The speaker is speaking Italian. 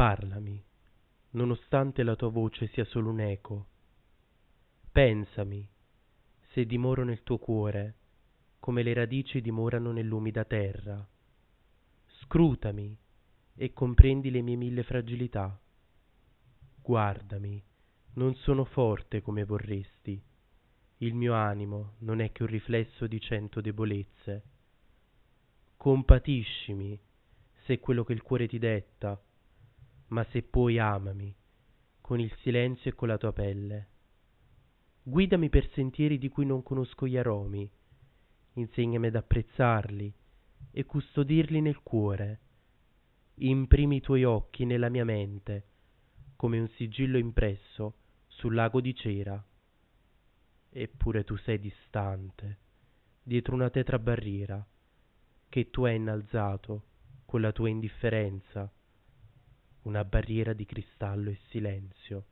Parlami, nonostante la tua voce sia solo un eco. Pensami, se dimoro nel tuo cuore, come le radici dimorano nell'umida terra. Scrutami e comprendi le mie mille fragilità. Guardami, non sono forte come vorresti. Il mio animo non è che un riflesso di cento debolezze. Compatiscimi, se quello che il cuore ti detta ma se puoi amami, con il silenzio e con la tua pelle. Guidami per sentieri di cui non conosco gli aromi, insegnami ad apprezzarli e custodirli nel cuore. Imprimi i tuoi occhi nella mia mente, come un sigillo impresso sul lago di cera. Eppure tu sei distante, dietro una tetra barriera, che tu hai innalzato con la tua indifferenza una barriera di cristallo e silenzio